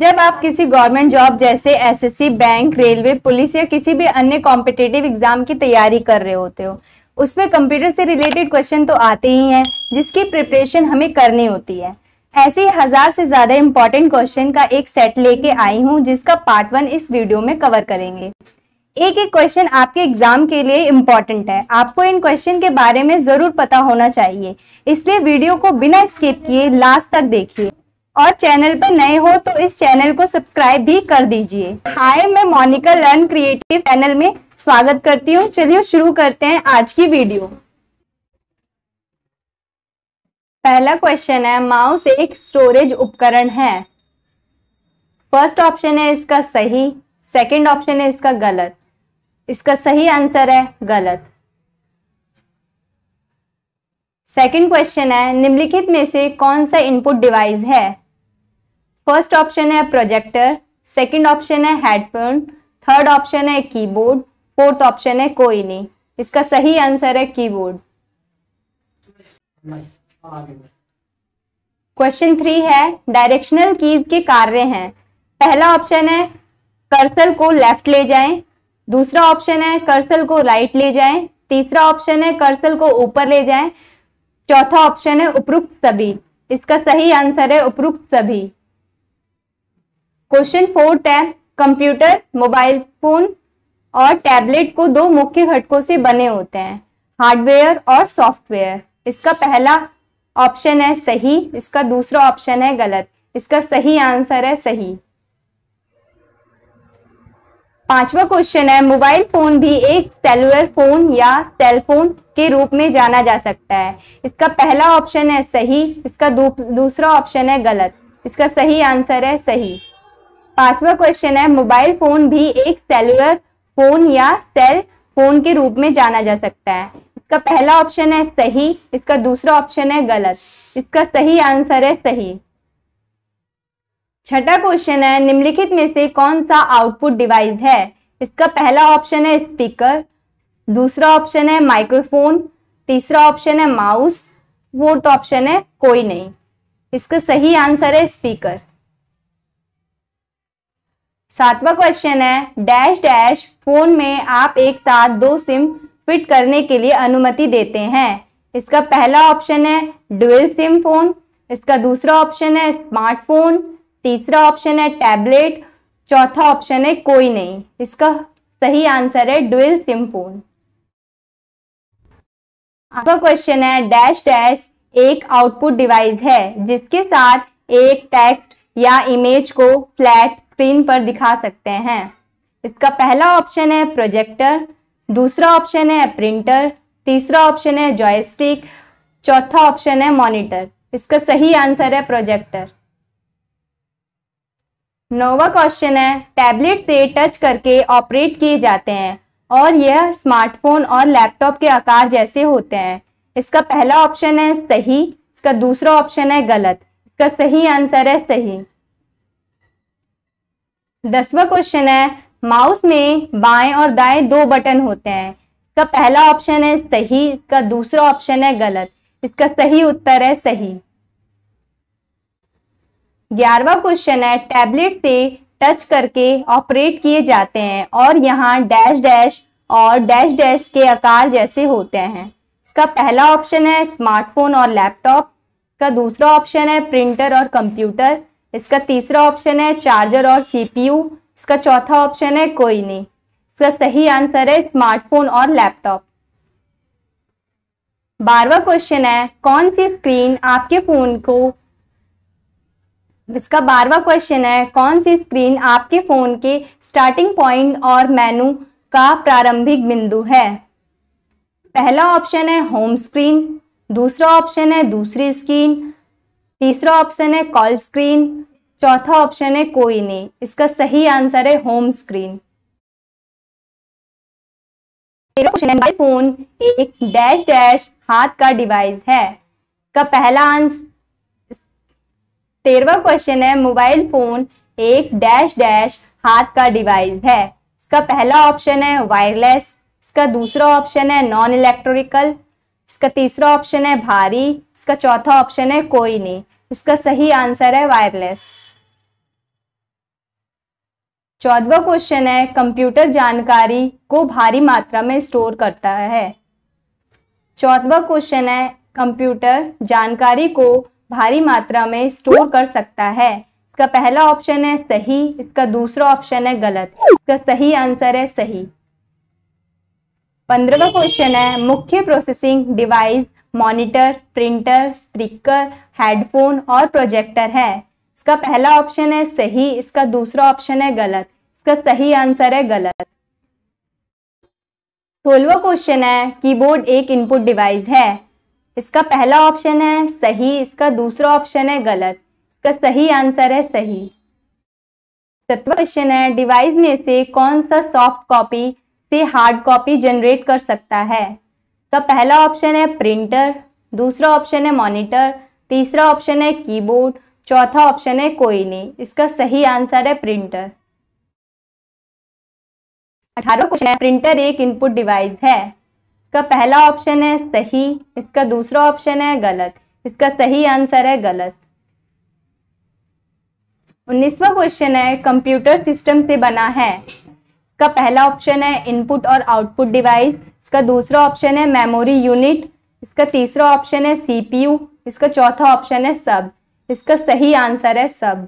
जब आप किसी गवर्नमेंट जॉब जैसे एसएससी, बैंक रेलवे पुलिस या किसी भी अन्य कॉम्पिटेटिव एग्जाम की तैयारी कर रहे होते हो उसमें कंप्यूटर से रिलेटेड क्वेश्चन तो आते ही हैं जिसकी प्रिपरेशन हमें करनी होती है ऐसे हजार से ज्यादा इम्पोर्टेंट क्वेश्चन का एक सेट लेके आई हूँ जिसका पार्ट वन इस वीडियो में कवर करेंगे एक एक क्वेश्चन आपके एग्जाम के लिए इम्पोर्टेंट है आपको इन क्वेश्चन के बारे में जरूर पता होना चाहिए इसलिए वीडियो को बिना स्किप किए लास्ट तक देखिए और चैनल पर नए हो तो इस चैनल को सब्सक्राइब भी कर दीजिए हाय मैं मोनिका लर्न क्रिएटिव चैनल में स्वागत करती हूँ चलिए शुरू करते हैं आज की वीडियो पहला क्वेश्चन है माउस एक स्टोरेज उपकरण है फर्स्ट ऑप्शन है इसका सही सेकंड ऑप्शन है इसका गलत इसका सही आंसर है गलत सेकंड क्वेश्चन है निम्नलिखित में से कौन सा इनपुट डिवाइस है फर्स्ट ऑप्शन है प्रोजेक्टर सेकंड ऑप्शन है हेडफोन थर्ड ऑप्शन है कीबोर्ड फोर्थ ऑप्शन है कोई नहीं इसका सही आंसर है कीबोर्ड क्वेश्चन थ्री है डायरेक्शनल कीज के कार्य हैं पहला ऑप्शन है कर्सल को लेफ्ट ले जाएं दूसरा ऑप्शन है कर्सल को राइट ले जाएं तीसरा ऑप्शन है कर्सल को ऊपर ले जाएं चौथा ऑप्शन है उपरुक्त सभी इसका सही आंसर है उपरुक्त सभी क्वेश्चन फोर्थ है कंप्यूटर मोबाइल फोन और टैबलेट को दो मुख्य घटकों से बने होते हैं हार्डवेयर और सॉफ्टवेयर इसका पहला ऑप्शन है सही इसका दूसरा ऑप्शन है गलत इसका सही आंसर है सही पांचवा क्वेश्चन है मोबाइल फोन भी एक सेलुलर फोन या सेलफोन के रूप में जाना जा सकता है इसका पहला ऑप्शन है सही इसका दूसरा ऑप्शन है गलत इसका सही आंसर है सही पांचवा क्वेश्चन है मोबाइल फोन भी एक सेलुलर फोन या सेल फोन के रूप में जाना जा सकता है इसका पहला ऑप्शन है सही इसका दूसरा ऑप्शन है गलत इसका सही आंसर है सही छठा क्वेश्चन है निम्नलिखित में से कौन सा आउटपुट डिवाइस है इसका पहला ऑप्शन है स्पीकर दूसरा ऑप्शन है माइक्रोफोन तीसरा ऑप्शन है माउस फोर्थ ऑप्शन है कोई नहीं इसका सही आंसर है स्पीकर सातवां क्वेश्चन है डैश डैश फोन में आप एक साथ दो सिम फिट करने के लिए अनुमति देते हैं इसका पहला ऑप्शन है डुअल सिम फोन इसका दूसरा ऑप्शन है स्मार्टफोन तीसरा ऑप्शन है टैबलेट चौथा ऑप्शन है कोई नहीं इसका सही आंसर है डुअल सिम फोन आपका क्वेश्चन है डैश डैश एक आउटपुट डिवाइस है जिसके साथ एक टेक्स्ट या इमेज को फ्लैट स्क्रीन पर दिखा सकते हैं इसका पहला ऑप्शन है प्रोजेक्टर दूसरा ऑप्शन है प्रिंटर तीसरा ऑप्शन है जॉयस्टिक चौथा ऑप्शन है मॉनिटर इसका सही आंसर है प्रोजेक्टर नौवा क्वेश्चन है टैबलेट से टच करके ऑपरेट किए जाते हैं और यह स्मार्टफोन और लैपटॉप के आकार जैसे होते हैं इसका पहला ऑप्शन है सही इसका दूसरा ऑप्शन है गलत इसका सही आंसर है सही दसवा क्वेश्चन है माउस में बाएं और दाएं दो बटन होते हैं इसका पहला ऑप्शन है सही इसका दूसरा ऑप्शन है गलत इसका सही उत्तर है सही ग्यारहवा क्वेश्चन है टैबलेट से टच करके ऑपरेट किए जाते हैं और यहाँ डैश डैश और डैश डैश के आकार जैसे होते हैं इसका पहला ऑप्शन है स्मार्टफोन और लैपटॉप इसका दूसरा ऑप्शन है प्रिंटर और कंप्यूटर इसका तीसरा ऑप्शन है चार्जर और सीपीयू इसका चौथा ऑप्शन है कोई नहीं इसका सही आंसर है स्मार्टफोन और लैपटॉप बारवा क्वेश्चन है कौन सी स्क्रीन आपके फोन को इसका बारवा क्वेश्चन है कौन सी स्क्रीन आपके फोन के स्टार्टिंग पॉइंट और मेनू का प्रारंभिक बिंदु है पहला ऑप्शन है होम स्क्रीन दूसरा ऑप्शन है दूसरी स्क्रीन तीसरा ऑप्शन है कॉल स्क्रीन चौथा ऑप्शन है कोई नहीं इसका सही आंसर है होम स्क्रीन फोन एक डैश डैश हाथ का डिवाइस है का पहला आंसर तेरवा क्वेश्चन है मोबाइल फोन एक डैश डैश हाथ का डिवाइस है इसका पहला ऑप्शन है वायरलेस इसका दूसरा ऑप्शन है नॉन इलेक्ट्रिकल इसका तीसरा ऑप्शन है भारी इसका चौथा ऑप्शन है कोई नहीं इसका सही आंसर है वायरलेस चौदवा क्वेश्चन है कंप्यूटर जानकारी को भारी मात्रा में स्टोर करता है चौदवा क्वेश्चन है कंप्यूटर जानकारी को भारी मात्रा में स्टोर कर सकता है इसका पहला ऑप्शन है सही इसका दूसरा ऑप्शन है गलत इसका सही आंसर है सही पंद्रहवा क्वेश्चन है मुख्य processing device monitor printer speaker headphone और प्रोजेक्टर है इसका पहला ऑप्शन है सही इसका दूसरा ऑप्शन है गलत इसका सही आंसर है गलत सोलवा क्वेश्चन है कीबोर्ड एक इनपुट डिवाइस है इसका पहला ऑप्शन है सही इसका दूसरा ऑप्शन है गलत इसका सही आंसर है सही सतवा क्वेश्चन है डिवाइस में से कौन सा सॉफ्ट कॉपी से हार्ड कॉपी जनरेट कर सकता है इसका पहला ऑप्शन है प्रिंटर दूसरा ऑप्शन है मॉनिटर तीसरा ऑप्शन है कीबोर्ड चौथा ऑप्शन है कोई नहीं इसका सही आंसर है प्रिंटर अठारह क्वेश्चन है प्रिंटर एक इनपुट डिवाइस है इसका पहला ऑप्शन है सही इसका दूसरा ऑप्शन है गलत इसका सही आंसर है गलत उन्नीसवा क्वेश्चन है कंप्यूटर सिस्टम से बना है इसका पहला ऑप्शन है इनपुट और आउटपुट डिवाइस इसका दूसरा ऑप्शन है मेमोरी यूनिट इसका तीसरा ऑप्शन है सीपीयू इसका चौथा ऑप्शन है सब इसका सही आंसर है सब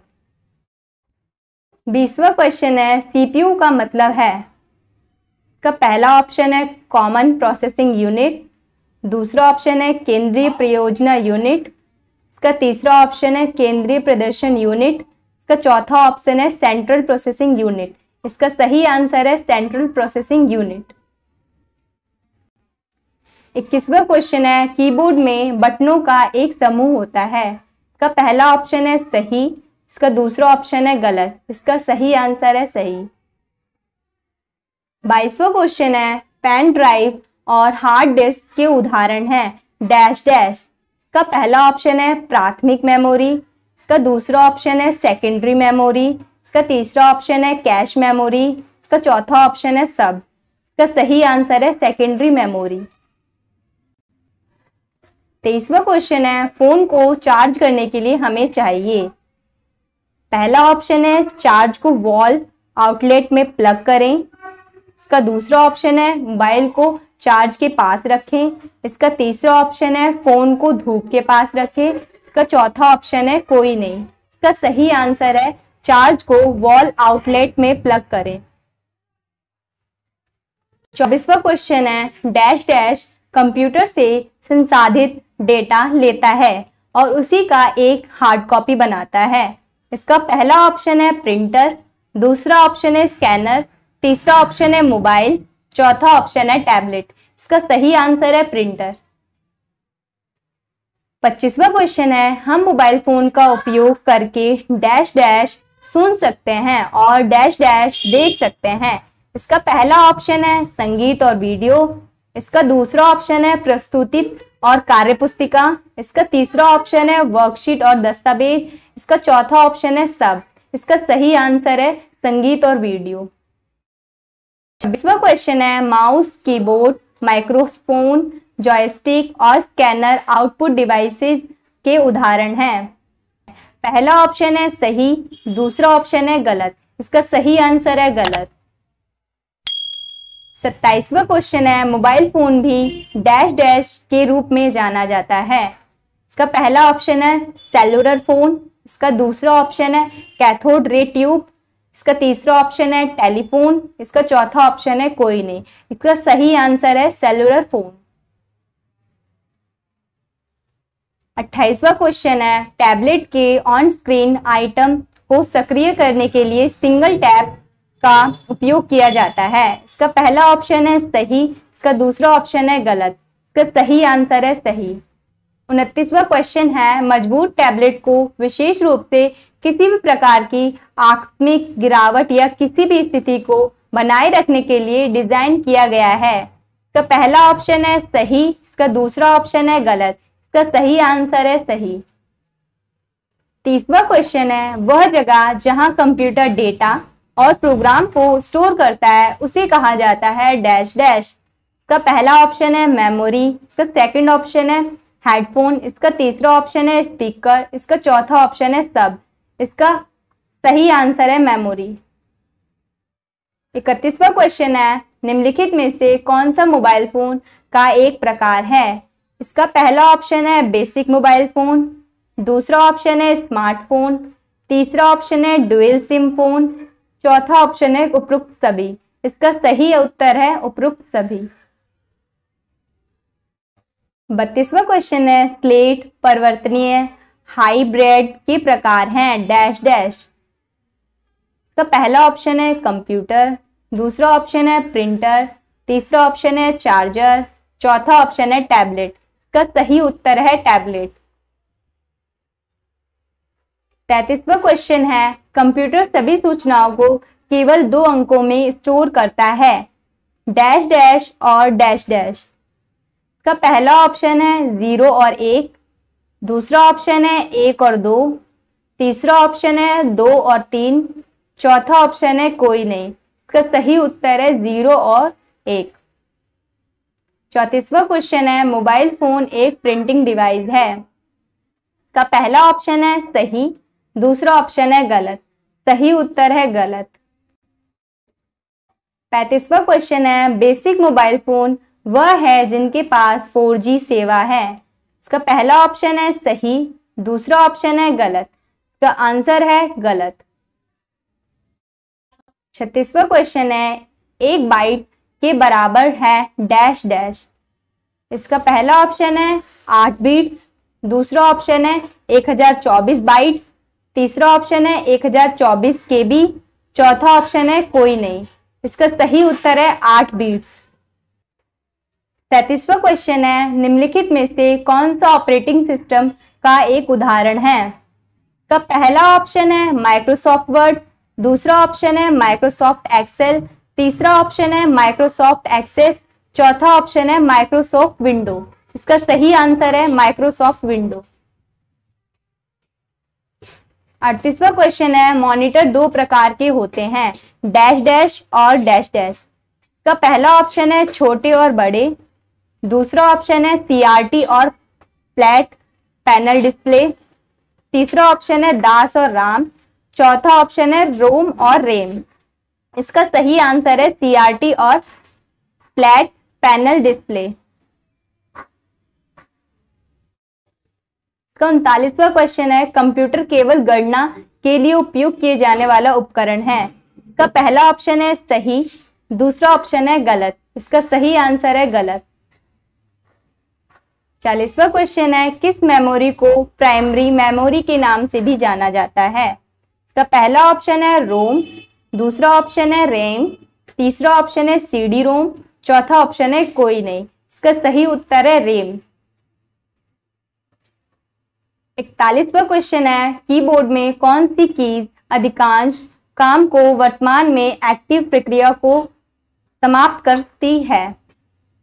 बीसवा क्वेश्चन है सीपीयू का मतलब है इसका पहला ऑप्शन है कॉमन प्रोसेसिंग यूनिट दूसरा ऑप्शन है केंद्रीय परियोजना यूनिट इसका तीसरा ऑप्शन है केंद्रीय प्रदर्शन यूनिट इसका चौथा ऑप्शन है सेंट्रल प्रोसेसिंग यूनिट इसका सही आंसर है सेंट्रल प्रोसेसिंग यूनिट इक्कीसवा क्वेश्चन है कीबोर्ड में बटनों का एक समूह होता है इसका पहला ऑप्शन है सही इसका दूसरा ऑप्शन है गलत इसका सही आंसर है सही बाईसवा क्वेश्चन है पेन ड्राइव और हार्ड डिस्क के उदाहरण है डैश डैश इसका पहला ऑप्शन है प्राथमिक मेमोरी इसका दूसरा ऑप्शन है सेकेंडरी मेमोरी इसका तीसरा ऑप्शन है कैश मेमोरी इसका चौथा ऑप्शन है सब इसका सही आंसर है सेकेंडरी मेमोरी तेईसवा तो क्वेश्चन है फोन को चार्ज करने के लिए हमें चाहिए पहला ऑप्शन है चार्ज को वॉल आउटलेट में प्लग करें इसका दूसरा ऑप्शन है मोबाइल को चार्ज के पास रखें इसका तीसरा ऑप्शन है फोन को धूप के पास रखें इसका चौथा ऑप्शन है कोई नहीं इसका सही आंसर है चार्ज को वॉल आउटलेट में प्लग करें चौबीसवा क्वेश्चन है डैश डैश कंप्यूटर से संसाधित डेटा लेता है और उसी का एक हार्ड कॉपी बनाता है इसका पहला ऑप्शन है प्रिंटर दूसरा ऑप्शन है स्कैनर तीसरा ऑप्शन है मोबाइल चौथा ऑप्शन है टैबलेट इसका सही आंसर है प्रिंटर पच्चीसवा क्वेश्चन है हम मोबाइल फोन का उपयोग करके डैश डैश सुन सकते हैं और डैश डैश देख सकते हैं इसका पहला ऑप्शन है संगीत और वीडियो इसका दूसरा ऑप्शन है प्रस्तुति और कार्यपुस्तिका इसका तीसरा ऑप्शन है वर्कशीट और दस्तावेज इसका चौथा ऑप्शन है सब इसका सही आंसर है संगीत और वीडियो छब्बीसवा क्वेश्चन है माउस कीबोर्ड माइक्रोफोन जॉयस्टिक और स्कैनर आउटपुट डिवाइसेस के उदाहरण हैं पहला ऑप्शन है सही दूसरा ऑप्शन है गलत इसका सही आंसर है गलत सत्ताईसवा क्वेश्चन है मोबाइल फोन भी डैश डैश के रूप में जाना जाता है इसका पहला ऑप्शन है सेलुलर फोन इसका दूसरा ऑप्शन है कैथोड रे ट्यूब इसका तीसरा ऑप्शन है टेलीफोन इसका चौथा ऑप्शन है कोई नहीं इसका सही आंसर है सेलुलर फोन अट्ठाईसवा क्वेश्चन है टैबलेट के ऑन स्क्रीन आइटम को सक्रिय करने के लिए सिंगल टैप का उपयोग किया जाता है इसका पहला ऑप्शन है सही इसका दूसरा ऑप्शन है गलत इसका सही आंसर है सही उनतीसवा क्वेश्चन है मजबूत टैबलेट को विशेष रूप से किसी भी प्रकार की आकस्मिक गिरावट या किसी भी स्थिति को बनाए रखने के लिए डिजाइन किया गया है इसका पहला ऑप्शन है सही इसका दूसरा ऑप्शन है गलत इसका सही आंसर है सही तीसवा क्वेश्चन है वह जगह जहां कंप्यूटर डेटा और प्रोग्राम को स्टोर करता है उसे कहा जाता है डैश डैश इसका पहला ऑप्शन है मेमोरी इसका सेकंड ऑप्शन है हेडफोन इसका तीसरा ऑप्शन है स्पीकर इसका चौथा ऑप्शन है सब इसका सही आंसर है मेमोरी इकतीसवा क्वेश्चन है निम्नलिखित में से कौन सा मोबाइल फोन का एक प्रकार है इसका पहला ऑप्शन है बेसिक मोबाइल फोन दूसरा ऑप्शन है स्मार्टफोन तीसरा ऑप्शन है डुअल सिम फोन चौथा ऑप्शन है उपरोक्त सभी इसका सही उत्तर है उपरोक्त सभी बत्तीसवा क्वेश्चन है स्लेट परिवर्तनीय हाइब्रिड के प्रकार हैं डैश डैश इसका पहला ऑप्शन है कंप्यूटर दूसरा ऑप्शन है प्रिंटर तीसरा ऑप्शन है चार्जर चौथा ऑप्शन है टैबलेट इसका सही उत्तर है टैबलेट तैतीसवा क्वेश्चन है कंप्यूटर सभी सूचनाओं को केवल दो अंकों में स्टोर करता है डैश डैश और डैश डैश का पहला ऑप्शन है जीरो और एक दूसरा ऑप्शन है एक और दो तीसरा ऑप्शन है दो और तीन चौथा ऑप्शन है कोई नहीं इसका सही उत्तर है जीरो और एक चौतीसवा क्वेश्चन है मोबाइल फोन एक प्रिंटिंग डिवाइस है इसका पहला ऑप्शन है सही दूसरा ऑप्शन है गलत सही उत्तर है गलत पैतीसवा क्वेश्चन है बेसिक मोबाइल फोन वह है जिनके पास 4G सेवा है इसका पहला ऑप्शन है सही दूसरा ऑप्शन है गलत इसका आंसर है गलत छत्तीसवा क्वेश्चन है एक बाइट के बराबर है डैश डैश इसका पहला ऑप्शन है आठ बीट्स दूसरा ऑप्शन है एक हजार चौबीस बाइट्स तीसरा ऑप्शन है 1024 केबी चौथा ऑप्शन है कोई नहीं इसका सही उत्तर है आठ बीट्स तैतीसवा क्वेश्चन है निम्नलिखित में से कौन सा ऑपरेटिंग सिस्टम का एक उदाहरण है का पहला ऑप्शन है माइक्रोसॉफ्ट वर्ड दूसरा ऑप्शन है माइक्रोसॉफ्ट एक्सेल तीसरा ऑप्शन है माइक्रोसॉफ्ट एक्सेस चौथा ऑप्शन है माइक्रोसॉफ्ट विंडो इसका सही आंसर है माइक्रोसॉफ्ट विंडो अड़तीसवा क्वेश्चन है मॉनिटर दो प्रकार के होते हैं डैश डैश और डैश डैश का पहला ऑप्शन है छोटे और बड़े दूसरा ऑप्शन है सीआरटी और फ्लैट पैनल डिस्प्ले तीसरा ऑप्शन है दास और राम चौथा ऑप्शन है रोम और रेम इसका सही आंसर है सीआरटी और फ्लैट पैनल डिस्प्ले इसका उनतालीसवा क्वेश्चन है कंप्यूटर केवल गणना के लिए उपयोग किए जाने वाला उपकरण है इसका पहला ऑप्शन है सही दूसरा ऑप्शन है गलत इसका सही आंसर है गलत चालीसवा क्वेश्चन है किस मेमोरी को प्राइमरी मेमोरी के नाम से भी जाना जाता है इसका पहला ऑप्शन है रोम दूसरा ऑप्शन है रैम तीसरा ऑप्शन है सीडी रोम चौथा ऑप्शन है कोई नहीं इसका सही उत्तर है रेम इकतालीसवा क्वेश्चन है कीबोर्ड में कौन सी कीज अधिकांश काम को वर्तमान में एक्टिव प्रक्रिया को समाप्त करती है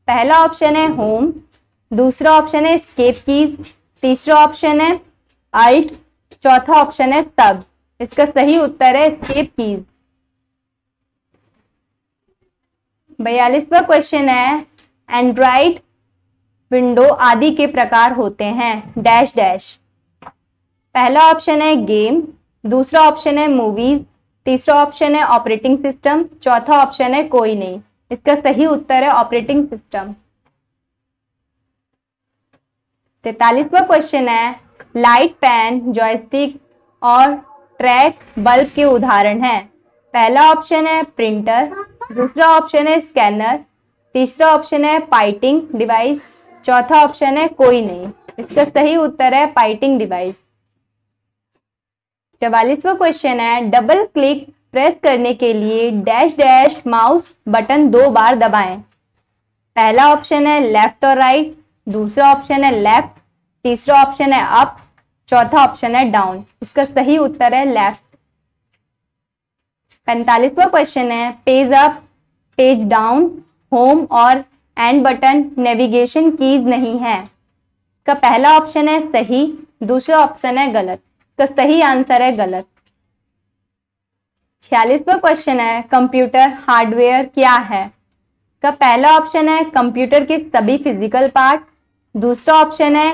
पहला ऑप्शन है होम दूसरा ऑप्शन है स्केप कीज तीसरा ऑप्शन है आइट चौथा ऑप्शन है सब इसका सही उत्तर है स्केप कीज बयालीसवा क्वेश्चन है एंड्राइड विंडो आदि के प्रकार होते हैं डैश डैश पहला ऑप्शन है गेम दूसरा ऑप्शन है मूवीज तीसरा ऑप्शन है ऑपरेटिंग सिस्टम चौथा ऑप्शन है कोई नहीं इसका सही उत्तर है ऑपरेटिंग सिस्टम तैतालीसवा क्वेश्चन है लाइट पेन जॉयस्टिक और ट्रैक बल्ब के उदाहरण है पहला ऑप्शन है प्रिंटर दूसरा ऑप्शन है स्कैनर तीसरा ऑप्शन है पाइटिंग डिवाइस चौथा ऑप्शन है कोई नहीं इसका सही उत्तर है पाइटिंग डिवाइस चवालीसवा क्वेश्चन है डबल क्लिक प्रेस करने के लिए डैश डैश माउस बटन दो बार दबाएं पहला ऑप्शन है लेफ्ट और राइट दूसरा ऑप्शन है लेफ्ट तीसरा ऑप्शन है अप चौथा ऑप्शन है डाउन इसका सही उत्तर है लेफ्ट पैंतालीसवा क्वेश्चन है page up page down home और एंड बटन नेविगेशन कीज नहीं है इसका पहला ऑप्शन है सही दूसरा ऑप्शन है गलत तो सही आंसर है गलत छियालीसवा क्वेश्चन है कंप्यूटर हार्डवेयर क्या है का पहला ऑप्शन है कंप्यूटर के सभी फिजिकल पार्ट दूसरा ऑप्शन है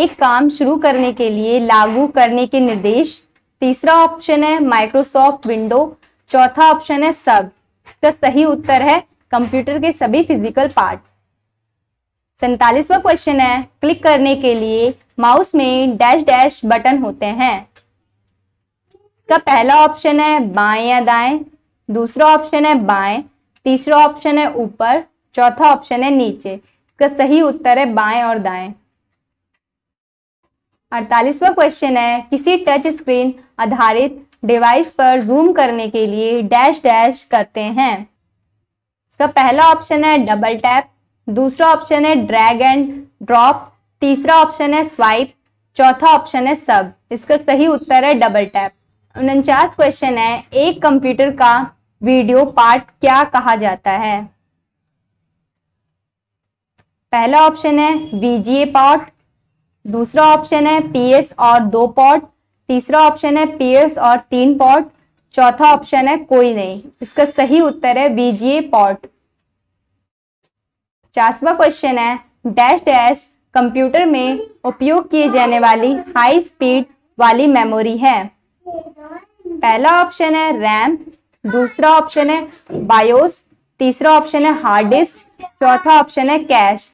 एक काम शुरू करने के लिए लागू करने के निर्देश तीसरा ऑप्शन है माइक्रोसॉफ्ट विंडो चौथा ऑप्शन है सब इसका सही उत्तर है कंप्यूटर के सभी फिजिकल पार्ट सैतालीसवा क्वेश्चन है क्लिक करने के लिए माउस में डैश डैश बटन होते हैं का पहला ऑप्शन है बाएं या दाएं दूसरा ऑप्शन है बाएं तीसरा ऑप्शन है ऊपर चौथा ऑप्शन है नीचे इसका सही उत्तर है बाएं और दाएं अड़तालीसवा क्वेश्चन है किसी टच स्क्रीन आधारित डिवाइस पर जूम करने के लिए डैश डैश करते हैं इसका पहला ऑप्शन है डबल टैप दूसरा ऑप्शन है ड्रैग एंड ड्रॉप तीसरा ऑप्शन है स्वाइप चौथा ऑप्शन है सब इसका सही उत्तर है डबल टैप उनचास क्वेश्चन है एक कंप्यूटर का वीडियो पार्ट क्या कहा जाता है पहला ऑप्शन है वीजीए पॉट दूसरा ऑप्शन है पीएस और दो पॉट तीसरा ऑप्शन है पीएस और तीन पॉट चौथा ऑप्शन है कोई नहीं इसका सही उत्तर है वीजीए पॉट पचासवा क्वेश्चन है डैश डैश कंप्यूटर में उपयोग किए जाने वाली हाई स्पीड वाली मेमोरी है पहला ऑप्शन है रैम दूसरा ऑप्शन है बायोस तीसरा ऑप्शन है हार्ड डिस्क चौथा ऑप्शन है कैश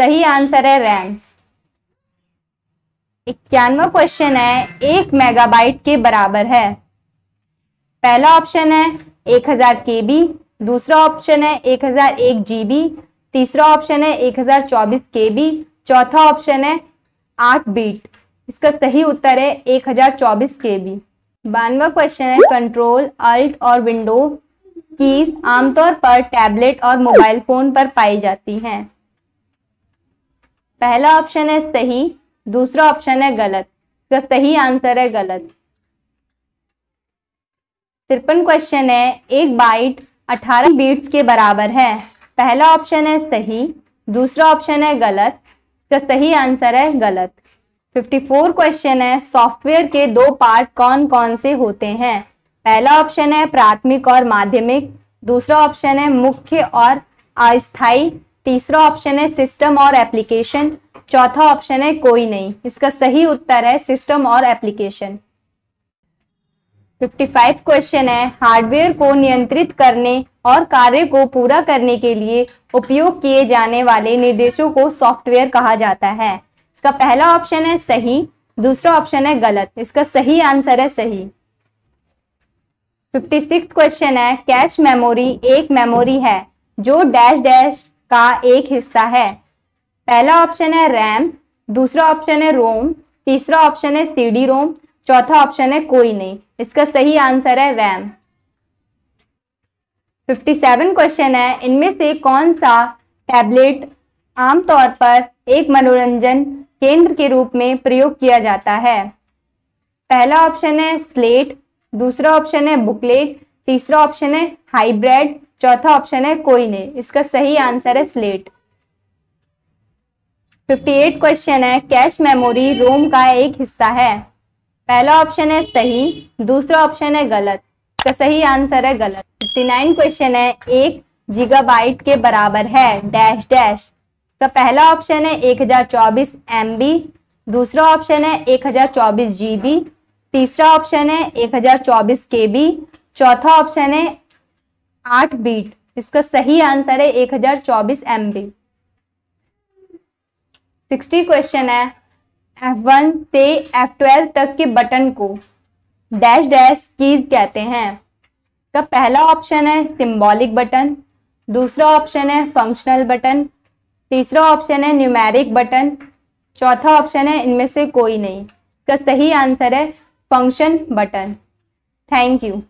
सही आंसर है रैम इक्यानवा क्वेश्चन है एक मेगाबाइट के बराबर है पहला ऑप्शन है एक हजार के बी दूसरा ऑप्शन है एक हजार एक जी बी तीसरा ऑप्शन है 1024 केबी चौथा ऑप्शन है आठ बीट इसका सही उत्तर है 1024 केबी बानवा क्वेश्चन है कंट्रोल अल्ट और विंडो कीज आमतौर पर टैबलेट और मोबाइल फोन पर पाई जाती हैं पहला ऑप्शन है सही दूसरा ऑप्शन है गलत इसका सही आंसर है गलत तिरपन क्वेश्चन है एक बाइट 18 बीट्स के बराबर है पहला ऑप्शन है सही दूसरा ऑप्शन है गलत इसका सही आंसर है गलत 54 क्वेश्चन है सॉफ्टवेयर के दो पार्ट कौन कौन से होते हैं पहला ऑप्शन है प्राथमिक और माध्यमिक दूसरा ऑप्शन है मुख्य और अस्थाई तीसरा ऑप्शन है सिस्टम और एप्लीकेशन चौथा ऑप्शन है कोई नहीं इसका सही उत्तर है सिस्टम और एप्लीकेशन 55 क्वेश्चन है हार्डवेयर को नियंत्रित करने और कार्य को पूरा करने के लिए उपयोग किए जाने वाले निर्देशों को सॉफ्टवेयर कहा जाता है इसका पहला ऑप्शन है सही दूसरा ऑप्शन है गलत इसका सही आंसर है सही 56 क्वेश्चन है कैश मेमोरी एक मेमोरी है जो डैश डैश का एक हिस्सा है पहला ऑप्शन है रैम दूसरा ऑप्शन है रोम तीसरा ऑप्शन है सीडी रोम चौथा ऑप्शन है कोई नहीं इसका सही आंसर है रैम 57 क्वेश्चन है इनमें से कौन सा टैबलेट आमतौर पर एक मनोरंजन केंद्र के रूप में प्रयोग किया जाता है पहला ऑप्शन है स्लेट दूसरा ऑप्शन है बुकलेट तीसरा ऑप्शन है हाइब्रिड चौथा ऑप्शन है कोई नहीं इसका सही आंसर है स्लेट 58 क्वेश्चन है कैश मेमोरी रोम का एक हिस्सा है पहला ऑप्शन है सही दूसरा ऑप्शन है गलत इसका सही आंसर है गलत फिफ्टी नाइन क्वेश्चन है एक जीगाबाइट के बराबर है डैश डैश इसका पहला ऑप्शन है एक हजार चौबीस एम बी दूसरा ऑप्शन है एक हजार चौबीस जी बी तीसरा ऑप्शन है एक हजार चौबीस के बी चौथा ऑप्शन है आठ बीट इसका सही आंसर है एक हजार चौबीस एम बी सिक्सटी क्वेश्चन है F1 से F12 तक के बटन को डैश डैश कीज कहते हैं इसका पहला ऑप्शन है सिंबॉलिक बटन दूसरा ऑप्शन है फंक्शनल बटन तीसरा ऑप्शन है न्यूमेरिक बटन चौथा ऑप्शन है इनमें से कोई नहीं इसका सही आंसर है फंक्शन बटन थैंक यू